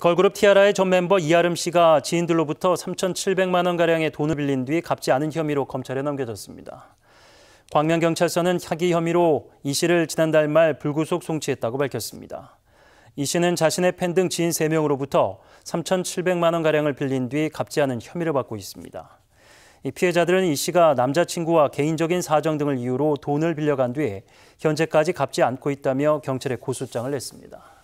걸그룹 티아라의 전 멤버 이아름 씨가 지인들로부터 3,700만 원가량의 돈을 빌린 뒤 갚지 않은 혐의로 검찰에 넘겨졌습니다. 광명경찰서는 사기 혐의로 이 씨를 지난달 말 불구속 송치했다고 밝혔습니다. 이 씨는 자신의 팬 등 지인 3명으로부터 3,700만 원가량을 빌린 뒤 갚지 않은 혐의를 받고 있습니다. 피해자들은 이 씨가 남자친구와 개인적인 사정 등을 이유로 돈을 빌려간 뒤 현재까지 갚지 않고 있다며 경찰에 고소장을 냈습니다.